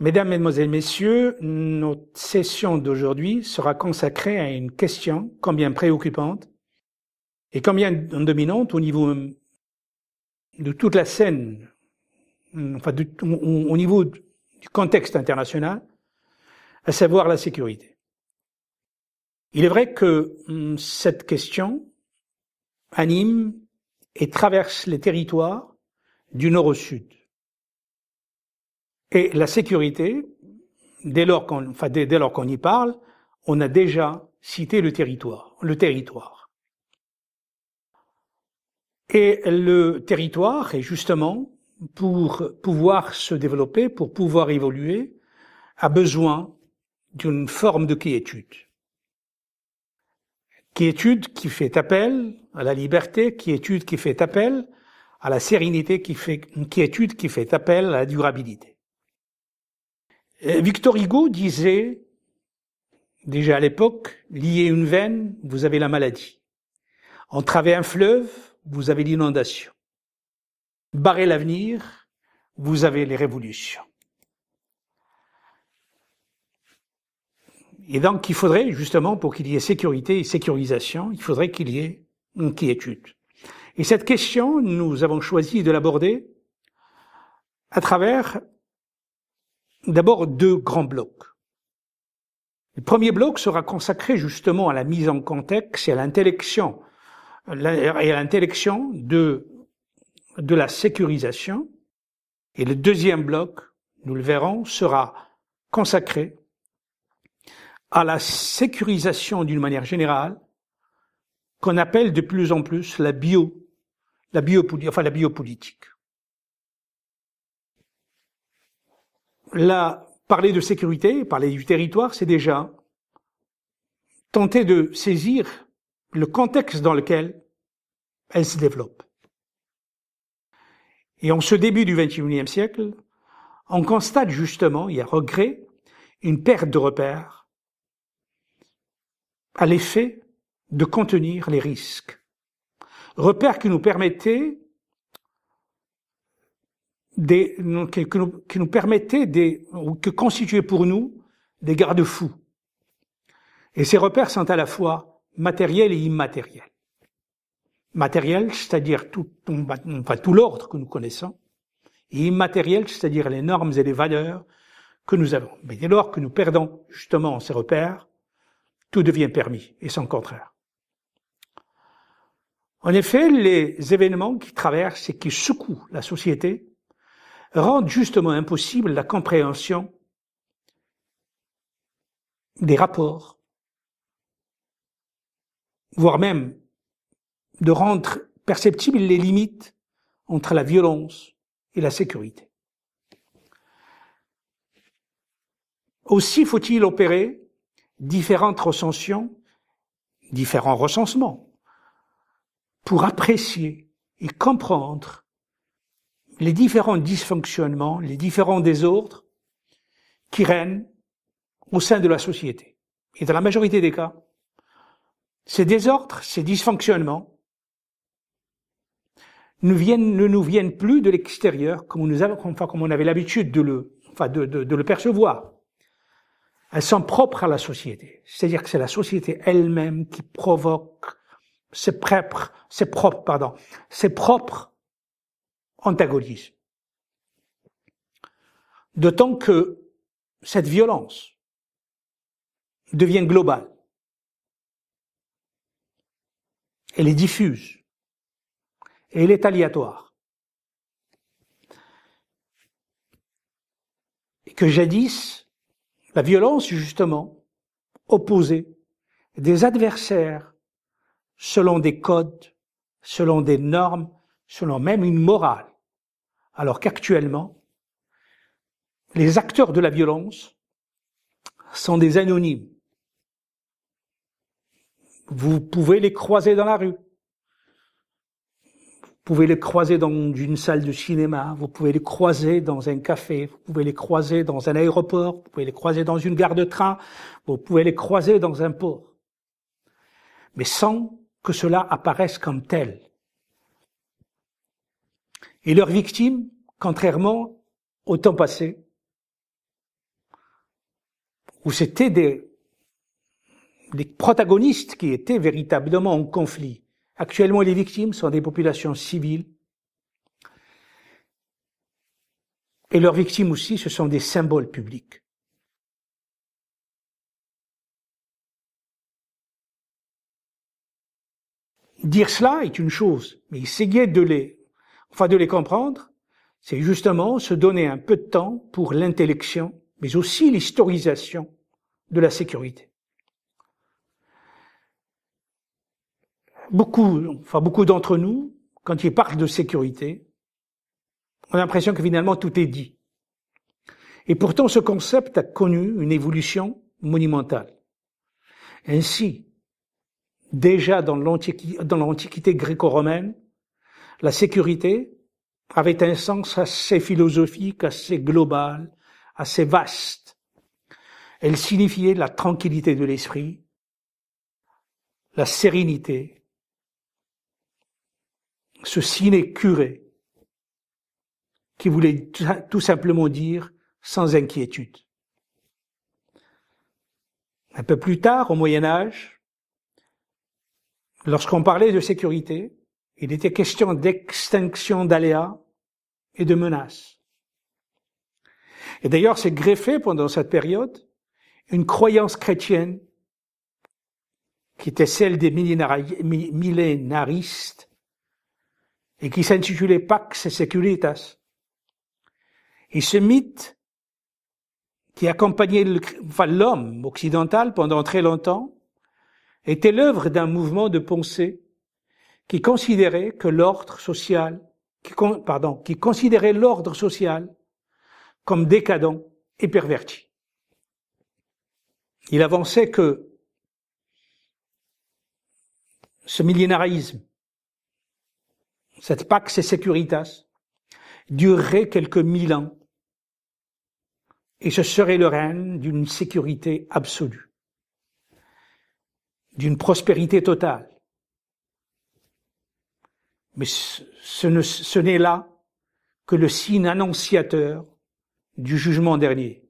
Mesdames, Mesdemoiselles, Messieurs, notre session d'aujourd'hui sera consacrée à une question combien préoccupante et combien dominante au niveau de toute la scène, enfin au niveau du contexte international, à savoir la sécurité. Il est vrai que hum, cette question anime et traverse les territoires du nord au sud et la sécurité, dès lors qu'on dès, lors qu'on y parle, on a déjà cité le territoire, le territoire. Et le territoire est justement pour pouvoir se développer, pour pouvoir évoluer, a besoin d'une forme de quiétude. Quiétude qui fait appel à la liberté, quiétude qui fait appel à la sérénité, qui fait, quiétude qui fait appel à la durabilité. Victor Hugo disait, déjà à l'époque, lier une veine, vous avez la maladie. Entraver un fleuve, vous avez l'inondation. Barrer l'avenir, vous avez les révolutions. Et donc, il faudrait, justement, pour qu'il y ait sécurité et sécurisation, il faudrait qu'il y ait une quiétude. Et cette question, nous avons choisi de l'aborder à travers d'abord deux grands blocs. Le premier bloc sera consacré justement à la mise en contexte et à l'intellection, et à l'intellection de, de la sécurisation. Et le deuxième bloc, nous le verrons, sera consacré à la sécurisation d'une manière générale, qu'on appelle de plus en plus la bio, la la biopolitique. là, parler de sécurité, parler du territoire, c'est déjà tenter de saisir le contexte dans lequel elle se développe. Et en ce début du XXIe siècle, on constate justement, il y a regret, une perte de repères à l'effet de contenir les risques. Repères qui nous permettaient qui, nous, permettaient des, ou que constituaient pour nous des garde-fous. Et ces repères sont à la fois matériels et immatériels. Matériels, c'est-à-dire tout, l'ordre que nous connaissons, et immatériel, c'est-à-dire les normes et les valeurs que nous avons. Mais dès lors que nous perdons justement ces repères, tout devient permis et son contraire. En effet, les événements qui traversent et qui secouent la société rendent justement impossible la compréhension des rapports, voire même de rendre perceptibles les limites entre la violence et la sécurité. Aussi faut-il opérer différentes recensions, différents recensements, pour apprécier et comprendre les différents dysfonctionnements, les différents désordres qui règnent au sein de la société. Et dans la majorité des cas, ces désordres, ces dysfonctionnements ne, viennent, ne nous viennent plus de l'extérieur comme, nous avons, comme on avait l'habitude de le, enfin, de le percevoir. Elles sont propres à la société. C'est-à-dire que c'est la société elle-même qui provoque ses propres, ses propres, pardon, ses propres antagonisme. D'autant que cette violence devient globale. Elle est diffuse. Et elle est aléatoire. Et que jadis, la violence, justement, opposée des adversaires selon des codes, selon des normes, selon même une morale. Alors qu'actuellement, les acteurs de la violence sont des anonymes. Vous pouvez les croiser dans la rue. Vous pouvez les croiser dans une salle de cinéma, vous pouvez les croiser dans un café, vous pouvez les croiser dans un aéroport, vous pouvez les croiser dans une gare de train, vous pouvez les croiser dans un port. Mais sans que cela apparaisse comme tel. Et leurs victimes, contrairement au temps passé, où c'était des, des protagonistes qui étaient véritablement en conflit. Actuellement, les victimes sont des populations civiles. Et leurs victimes aussi, ce sont des symboles publics. Dire cela est une chose, mais essayer de les Enfin, de les comprendre, c'est justement se donner un peu de temps pour l'intellection, mais aussi l'historisation de la sécurité. Beaucoup, enfin beaucoup d'entre nous, quand ils parlent de sécurité, ont l'impression que finalement tout est dit. Et pourtant, ce concept a connu une évolution monumentale. Ainsi, déjà dans l'Antiquité gréco-romaine, la sécurité avait un sens assez philosophique, assez global, assez vaste. Elle signifiait la tranquillité de l'esprit, la sérénité, ce curé, qui voulait tout simplement dire sans inquiétude. Un peu plus tard, au Moyen Âge, lorsqu'on parlait de sécurité, il était question d'extinction d'aléas et de menaces. Et d'ailleurs, c'est greffé pendant cette période une croyance chrétienne qui était celle des millénaristes et qui s'intitulait Pax et Securitas. Et ce mythe qui accompagnait l'homme occidental pendant très longtemps était l'œuvre d'un mouvement de pensée qui considérait que l'ordre social, pardon, qui considérait l'ordre social comme décadent et perverti. Il avançait que ce millénarisme, cette Pax et Securitas, durerait quelques mille ans et ce serait le règne d'une sécurité absolue, d'une prospérité totale, mais ce n'est là que le signe annonciateur du jugement dernier.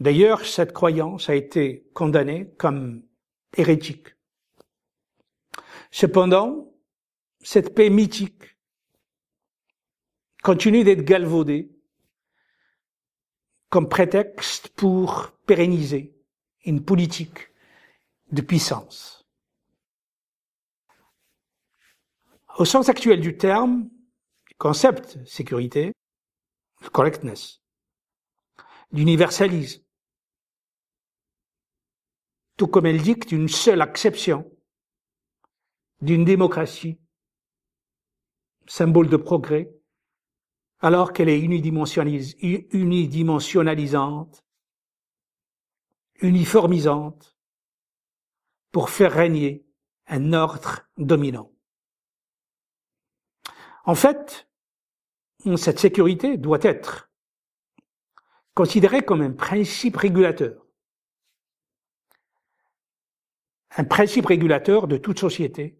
D'ailleurs, cette croyance a été condamnée comme hérétique. Cependant, cette paix mythique continue d'être galvaudée comme prétexte pour pérenniser une politique de puissance. Au sens actuel du terme, concept sécurité, correctness, l'universalisme, tout comme elle dicte une seule acception d'une démocratie, symbole de progrès, alors qu'elle est unidimensionnalisante, uniformisante, pour faire régner un ordre dominant. En fait, cette sécurité doit être considérée comme un principe régulateur. Un principe régulateur de toute société.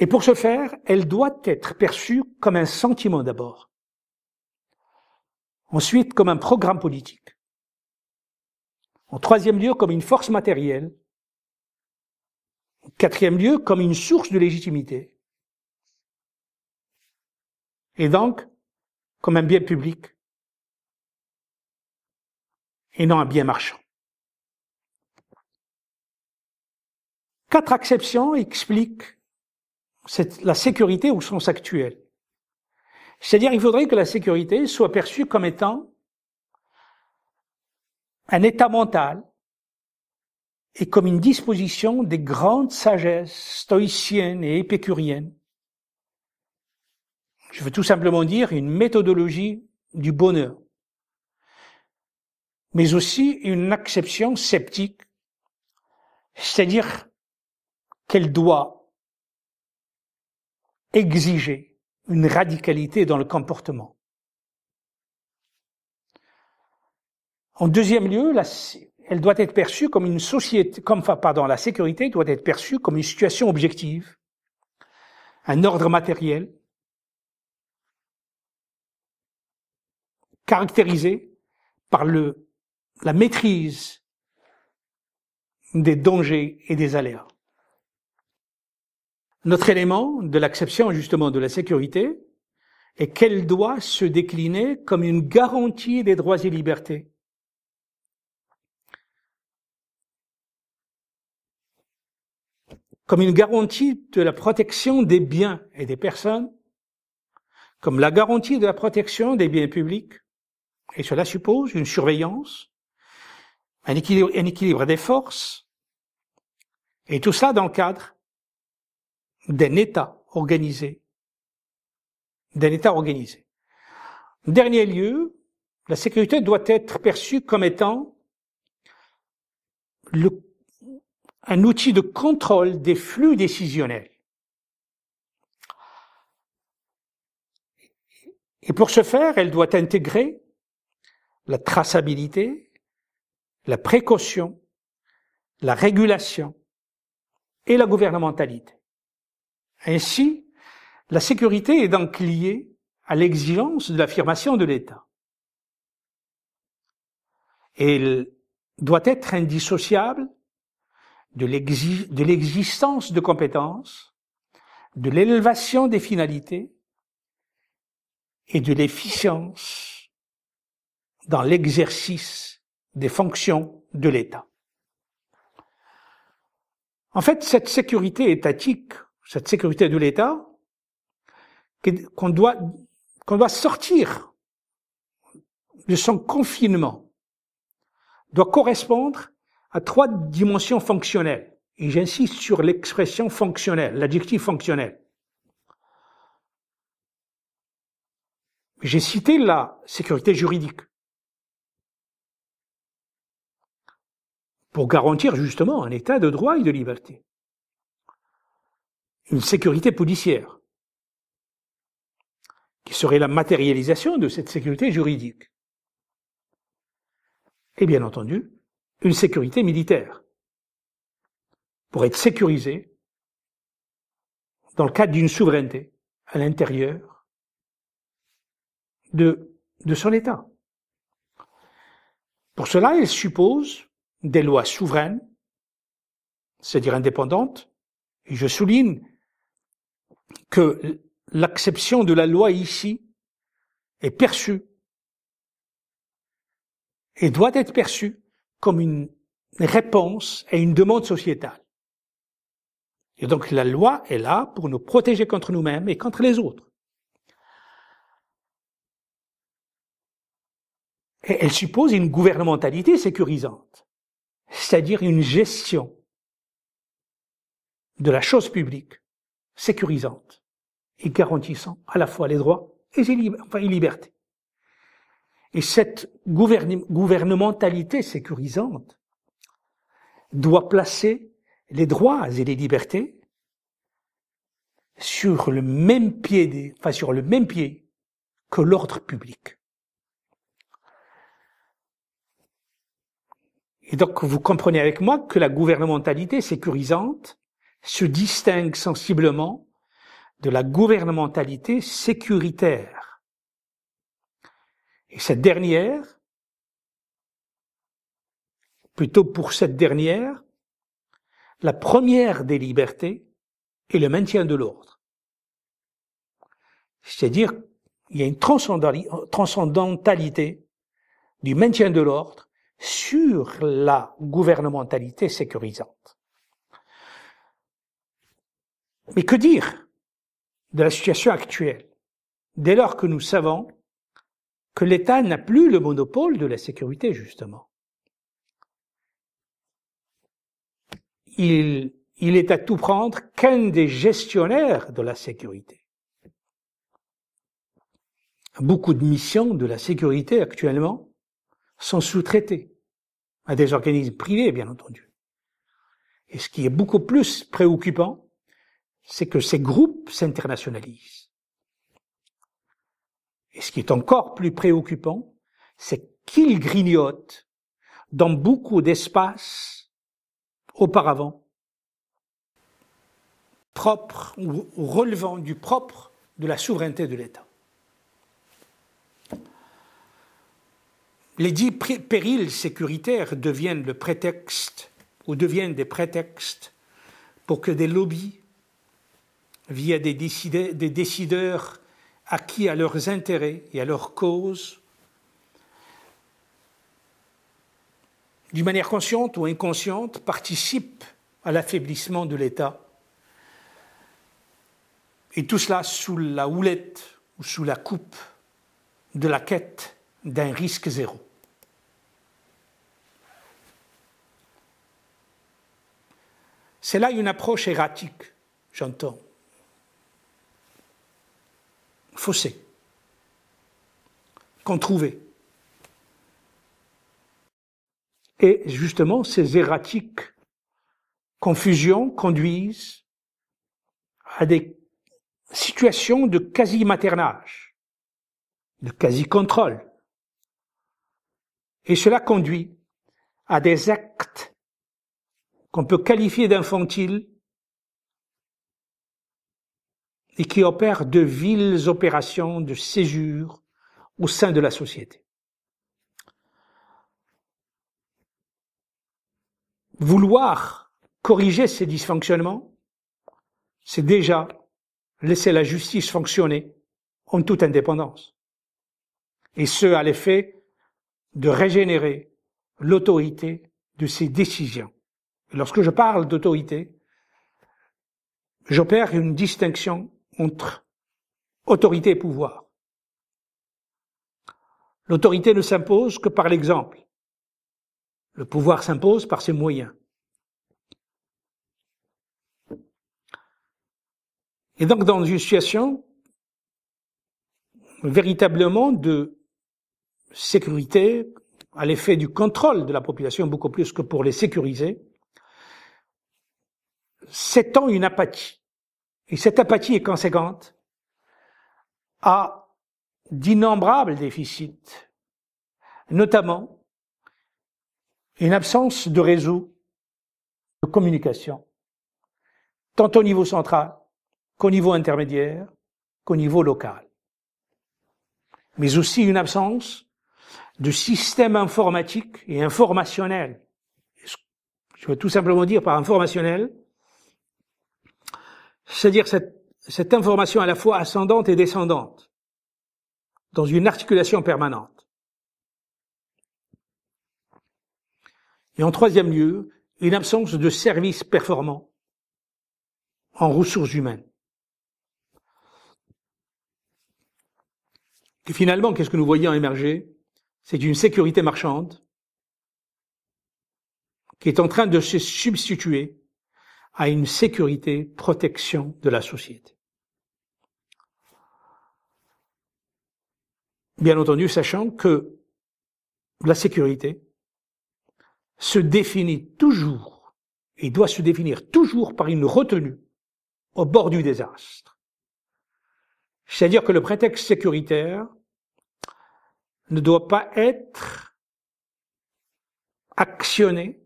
Et pour ce faire, elle doit être perçue comme un sentiment d'abord. Ensuite, comme un programme politique. En troisième lieu, comme une force matérielle. En quatrième lieu, comme une source de légitimité et donc comme un bien public et non un bien marchand. Quatre exceptions expliquent la sécurité au sens actuel. C'est-à-dire il faudrait que la sécurité soit perçue comme étant un état mental et comme une disposition des grandes sagesses stoïciennes et épicuriennes je veux tout simplement dire une méthodologie du bonheur, mais aussi une acception sceptique, c'est-à-dire qu'elle doit exiger une radicalité dans le comportement. En deuxième lieu, la, elle doit être perçue comme une société, comme, pardon, la sécurité doit être perçue comme une situation objective, un ordre matériel, caractérisé par le, la maîtrise des dangers et des aléas. Notre élément de l'acception justement de la sécurité est qu'elle doit se décliner comme une garantie des droits et libertés. comme une garantie de la protection des biens et des personnes, comme la garantie de la protection des biens publics, et cela suppose une surveillance, un équilibre, des forces, et tout cela dans le cadre d'un État organisé. D'un État organisé. Dernier lieu, la sécurité doit être perçue comme étant un outil de contrôle des flux décisionnels. Et pour ce faire, elle doit intégrer la traçabilité, la précaution, la régulation et la gouvernementalité. Ainsi, la sécurité est donc liée à l'exigence de l'affirmation de l'État. Elle doit être indissociable de l'existence de compétences, de l'élevation des finalités et de l'efficience dans l'exercice des fonctions de l'État. En fait, cette sécurité étatique, cette sécurité de l'État, qu'on doit, qu'on doit sortir de son confinement, doit correspondre à trois dimensions fonctionnelles. Et j'insiste sur l'expression fonctionnelle, l'adjectif fonctionnel. J'ai cité la sécurité juridique. pour garantir justement un état de droit et de liberté. Une sécurité policière, qui serait la matérialisation de cette sécurité juridique. Et bien entendu, une sécurité militaire, pour être sécurisée dans le cadre d'une souveraineté à l'intérieur de, de son État. Pour cela, elle suppose des lois souveraines, c'est-à-dire indépendantes, et je souligne que l'acception de la loi ici est perçue et doit être perçue comme une réponse et une demande sociétale. Et donc la loi est là pour nous protéger contre nous-mêmes et contre les autres. Et elle suppose une gouvernementalité sécurisante c'est-à-dire une gestion de la chose publique sécurisante et garantissant à la fois les droits et les libertés. Et cette gouvernementalité sécurisante doit placer les droits et les libertés sur le même pied, enfin sur le même pied que l'ordre public. Et donc vous comprenez avec moi que la gouvernementalité sécurisante se distingue sensiblement de la gouvernementalité sécuritaire. Et cette dernière, plutôt pour cette dernière, la première des libertés est le maintien de l'ordre. C'est-à-dire, il y a une transcendentalité du maintien de l'ordre sur la gouvernementalité sécurisante. Mais que dire de la situation actuelle dès lors que nous savons que l'État n'a plus le monopole de la sécurité, justement. Il, il est à tout prendre qu'un des gestionnaires de la sécurité. Beaucoup de missions de la sécurité actuellement sont sous-traités à des organismes privés, bien entendu. Et ce qui est beaucoup plus préoccupant, c'est que ces groupes s'internationalisent. Et ce qui est encore plus préoccupant, c'est qu'ils grignotent dans beaucoup d'espaces auparavant propres ou relevant du propre de la souveraineté de l'État. Les dix périls sécuritaires deviennent le prétexte ou deviennent des prétextes pour que des lobbies, via des décideurs, des décideurs acquis à leurs intérêts et à leurs causes, d'une manière consciente ou inconsciente, participent à l'affaiblissement de l'État. Et tout cela sous la houlette ou sous la coupe de la quête d'un risque zéro. C'est là une approche erratique, j'entends. Faussée. Qu'on trouvait. Et justement, ces erratiques confusions conduisent à des situations de quasi-maternage, de quasi-contrôle. Et cela conduit à des actes qu'on peut qualifier d'infantile et qui opère de viles opérations de césure au sein de la société. Vouloir corriger ces dysfonctionnements, c'est déjà laisser la justice fonctionner en toute indépendance. Et ce, à l'effet de régénérer l'autorité de ses décisions. Lorsque je parle d'autorité, j'opère une distinction entre autorité et pouvoir. L'autorité ne s'impose que par l'exemple. Le pouvoir s'impose par ses moyens. Et donc dans une situation véritablement de sécurité à l'effet du contrôle de la population, beaucoup plus que pour les sécuriser, s'étend une apathie. Et cette apathie est conséquente à d'innombrables déficits, notamment une absence de réseau de communication, tant au niveau central qu'au niveau intermédiaire, qu'au niveau local. Mais aussi une absence de système informatique et informationnel. Je veux tout simplement dire par informationnel, c'est-à-dire cette, cette information à la fois ascendante et descendante, dans une articulation permanente. Et en troisième lieu, une absence de service performant en ressources humaines. Et finalement, qu'est-ce que nous voyons émerger C'est une sécurité marchande qui est en train de se substituer à une sécurité, protection de la société. Bien entendu, sachant que la sécurité se définit toujours et doit se définir toujours par une retenue au bord du désastre. C'est-à-dire que le prétexte sécuritaire ne doit pas être actionné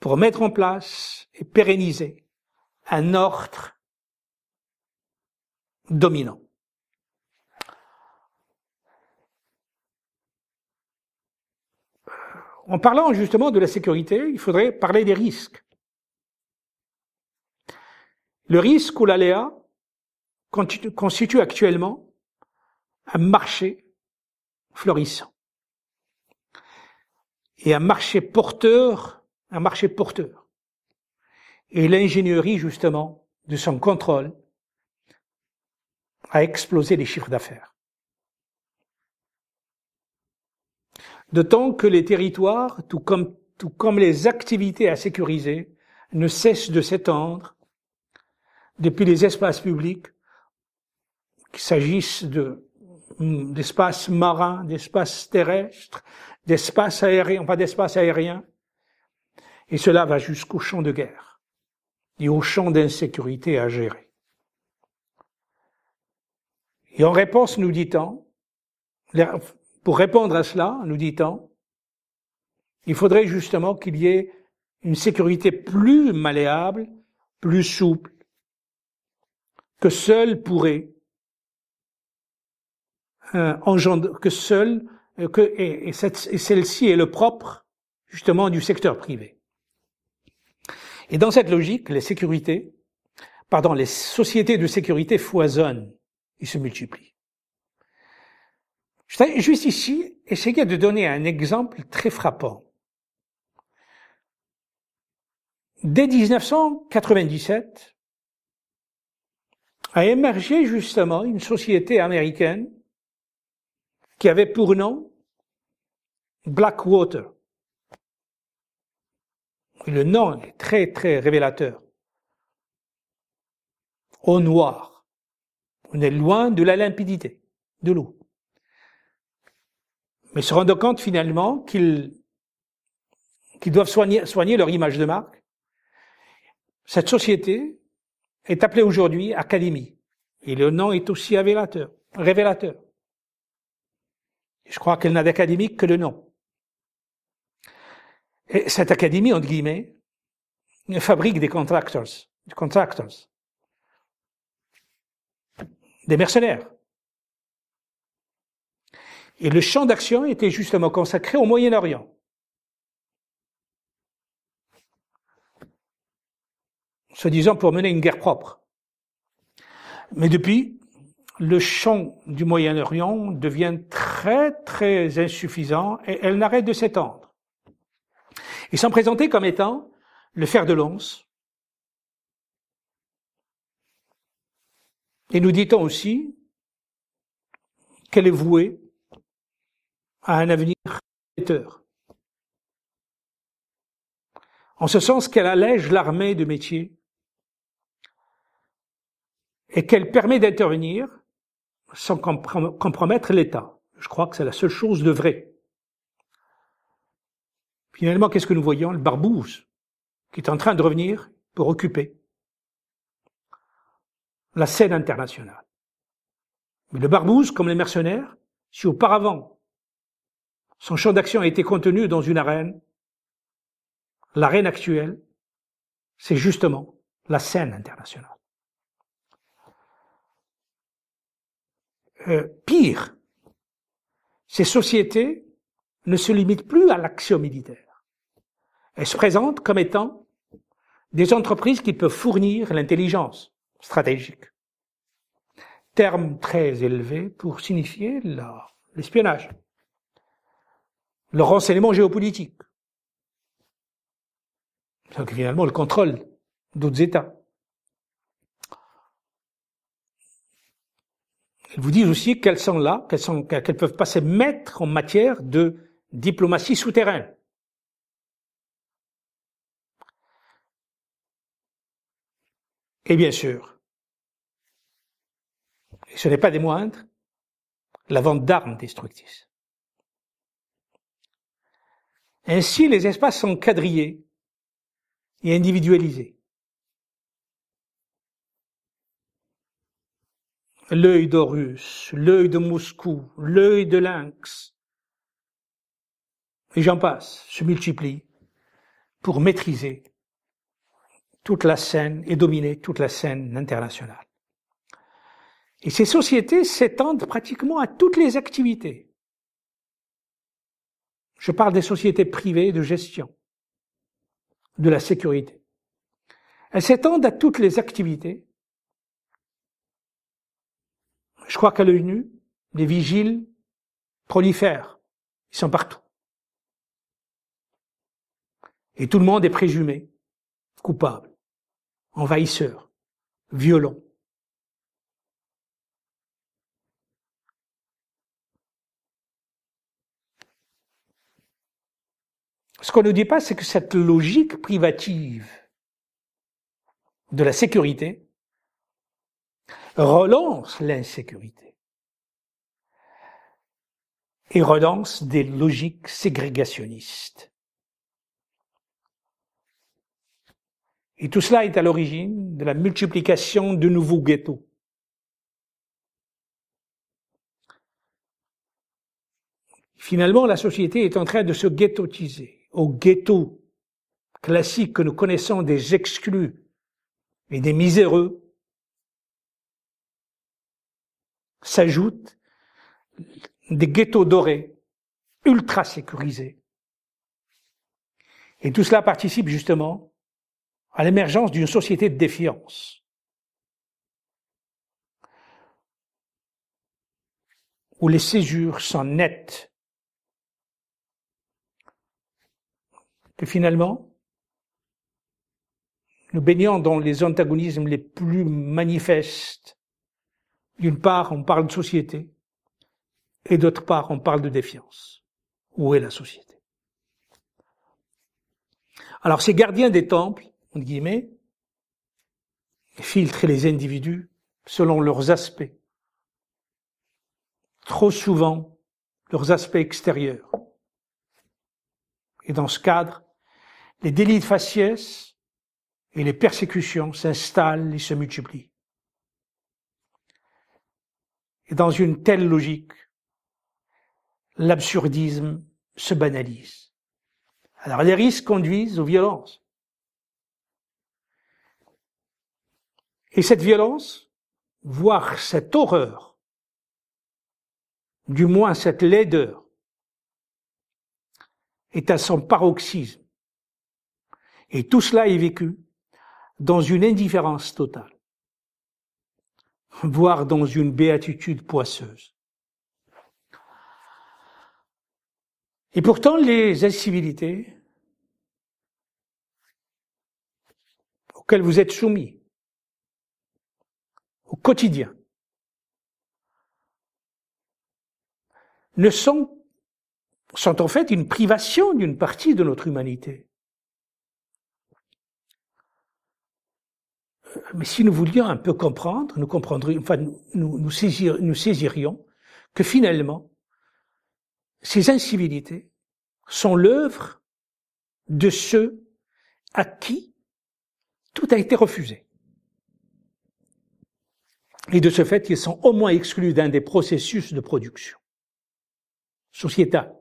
pour mettre en place et pérenniser un ordre dominant. Euh, en parlant justement de la sécurité, il faudrait parler des risques. Le risque ou l'aléa constitue actuellement un marché florissant et un marché porteur un marché porteur. Et l'ingénierie, justement, de son contrôle, a explosé les chiffres d'affaires. D'autant que les territoires, tout comme, tout comme les activités à sécuriser, ne cessent de s'étendre depuis les espaces publics, qu'il s'agisse de, d'espaces marins, d'espaces terrestres, d'espaces aériens, enfin d'espaces aériens, et cela va jusqu'au champ de guerre et au champ d'insécurité à gérer. Et en réponse, nous dit-on, pour répondre à cela, nous dit-on, il faudrait justement qu'il y ait une sécurité plus malléable, plus souple, que seule pourrait euh, engendre, que seule euh, que, et celle-ci est le propre justement du secteur privé. Et dans cette logique, les sécurités, pardon, les sociétés de sécurité foisonnent et se multiplient. Je vais juste ici essayer de donner un exemple très frappant. Dès 1997, a émergé justement une société américaine qui avait pour nom Blackwater. Le nom est très très révélateur. Au noir, on est loin de la limpidité de l'eau. Mais se rendant compte finalement qu'ils doivent soigner, leur image de marque, cette société est appelée aujourd'hui académie. Et le nom est aussi révélateur. révélateur. Je crois qu'elle n'a d'académique que le nom. Et cette académie, entre guillemets, fabrique des contractors, des contractors, des mercenaires. Et le champ d'action était justement consacré au Moyen-Orient. se disant pour mener une guerre propre. Mais depuis, le champ du Moyen-Orient devient très très insuffisant et elle n'arrête de s'étendre. Ils sont présentés comme étant le fer de lance. Et nous dit-on aussi qu'elle est vouée à un avenir prometteur. En ce sens qu'elle allège l'armée de métiers et qu'elle permet d'intervenir sans compromettre l'État. Je crois que c'est la seule chose de vrai Finalement, qu'est-ce que nous voyons Le barbouze qui est en train de revenir pour occuper la scène internationale. Mais le barbouze, comme les mercenaires, si auparavant son champ d'action a été contenu dans une arène, l'arène actuelle, c'est justement la scène internationale. Euh, pire, ces sociétés ne se limitent plus à l'action militaire. Elles se présentent comme étant des entreprises qui peuvent fournir l'intelligence stratégique. Terme très élevé pour signifier l'espionnage, le renseignement géopolitique. Donc finalement le contrôle d'autres États. Elles vous disent aussi qu'elles sont là, qu'elles, sont, peuvent pas se mettre en matière de diplomatie souterraine. Et bien sûr, et ce n'est pas des moindres, la vente d'armes destructrices. Ainsi, les espaces sont quadrillés et individualisés. L'œil d'Horus, l'œil de Moscou, l'œil de lynx, et j'en passe, se multiplient pour maîtriser toute la scène et dominée, toute la scène internationale. Et ces sociétés s'étendent pratiquement à toutes les activités. Je parle des sociétés privées de gestion de la sécurité. Elles s'étendent à toutes les activités. Je crois qu'à l'œil nu, les vigiles prolifèrent. Ils sont partout. Et tout le monde est présumé coupable envahisseur, violent. Ce qu'on ne dit pas, c'est que cette logique privative de la sécurité relance l'insécurité et relance des logiques ségrégationnistes. Et tout cela est à l'origine de la multiplication de nouveaux ghettos. Finalement, la société est en train de se ghettotiser. Au ghetto classique que nous connaissons des exclus et des miséreux s'ajoutent des ghettos dorés, ultra sécurisés. Et tout cela participe justement à l'émergence d'une société de défiance, où les césures sont nettes, que finalement, nous baignons dans les antagonismes les plus manifestes. D'une part, on parle de société, et d'autre part, on parle de défiance. Où est la société Alors, ces gardiens des temples entre guillemets, filtrer les individus selon leurs aspects. Trop souvent, leurs aspects extérieurs. Et dans ce cadre, les délits de faciès et les persécutions s'installent et se multiplient. Et dans une telle logique, l'absurdisme se banalise. Alors les risques conduisent aux violences. Et cette violence, voire cette horreur, du moins cette laideur, est à son paroxysme. Et tout cela est vécu dans une indifférence totale, voire dans une béatitude poisseuse. Et pourtant, les incivilités auxquelles vous êtes soumis, au quotidien ne sont, sont en fait une privation d'une partie de notre humanité. Mais si nous voulions un peu comprendre, nous comprendrions, enfin, nous, nous saisirions que finalement, ces incivilités sont l'œuvre de ceux à qui tout a été refusé et de ce fait, ils sont au moins exclus d'un des processus de production. Sociétal.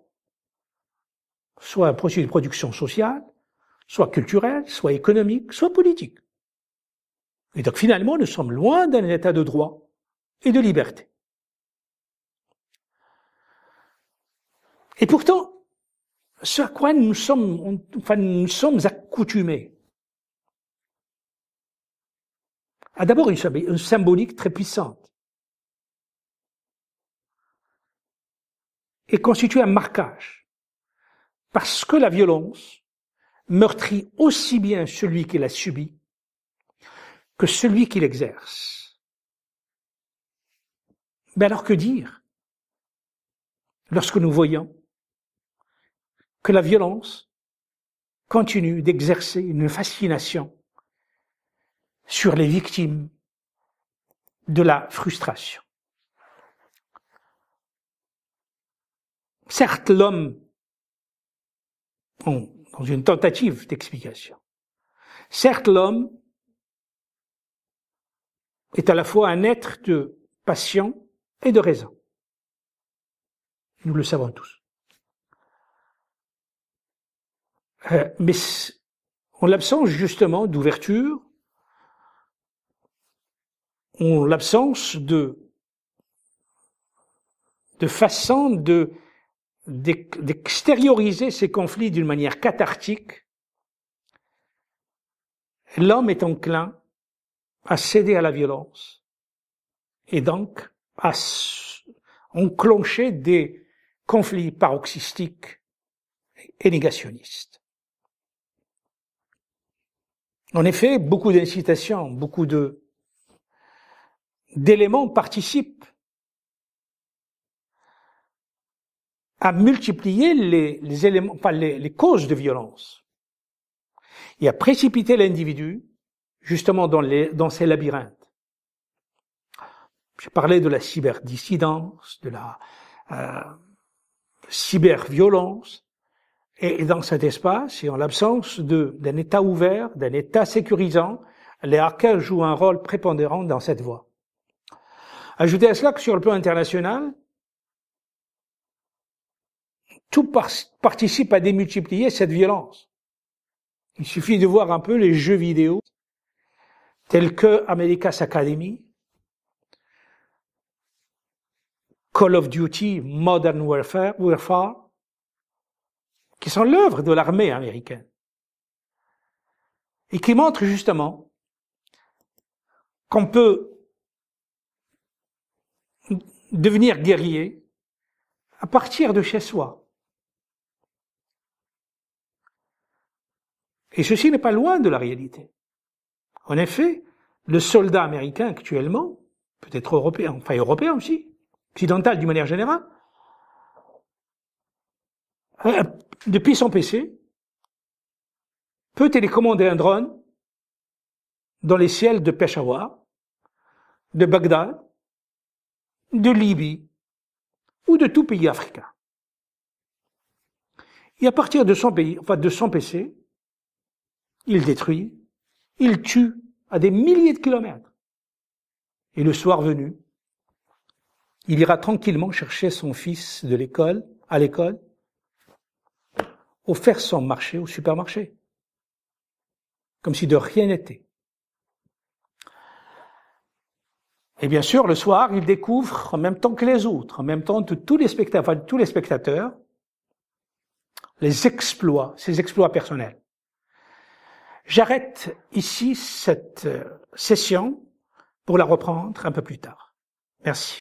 Soit un processus de production sociale, soit culturel, soit économique, soit politique. Et donc finalement, nous sommes loin d'un état de droit et de liberté. Et pourtant, ce à quoi nous sommes, enfin, nous sommes accoutumés, a ah, d'abord une symbolique très puissante et constitue un marquage. Parce que la violence meurtrit aussi bien celui qui la subit que celui qui l'exerce. Mais alors que dire lorsque nous voyons que la violence continue d'exercer une fascination sur les victimes de la frustration. Certes, l'homme, dans une tentative d'explication, certes, l'homme est à la fois un être de passion et de raison. Nous le savons tous. Euh, mais en l'absence justement d'ouverture, ont l'absence de, de façon de, d'extérioriser ces conflits d'une manière cathartique, l'homme est enclin à céder à la violence et donc à enclencher des conflits paroxystiques et négationnistes. En effet, beaucoup d'incitations, beaucoup de d'éléments participent à multiplier les, éléments, les, causes de violence et à précipiter l'individu justement dans, dans ces labyrinthes. J'ai parlé de la cyberdissidence, de la euh, cyberviolence, et, dans cet espace, et en l'absence d'un État ouvert, d'un État sécurisant, les hackers jouent un rôle prépondérant dans cette voie. Ajoutez à cela que sur le plan international, tout participe à démultiplier cette violence. Il suffit de voir un peu les jeux vidéo tels que America's Academy, Call of Duty, Modern Warfare, Warfare qui sont l'œuvre de l'armée américaine et qui montrent justement qu'on peut devenir guerrier à partir de chez soi. Et ceci n'est pas loin de la réalité. En effet, le soldat américain actuellement, peut-être européen, enfin européen aussi, occidental d'une manière générale, euh, depuis son PC, peut télécommander un drone dans les ciels de Peshawar, de Bagdad, de Libye ou de tout pays africain. Et à partir de son pays, enfin de son PC, il détruit, il tue à des milliers de kilomètres. Et le soir venu, il ira tranquillement chercher son fils de l'école, à l'école, au faire son marché, au supermarché. Comme si de rien n'était. Et bien sûr, le soir, il découvre en même temps que les autres, en même temps que tous les spectateurs, tous les spectateurs, les exploits, ses exploits personnels. J'arrête ici cette euh, session pour la reprendre un peu plus tard. Merci.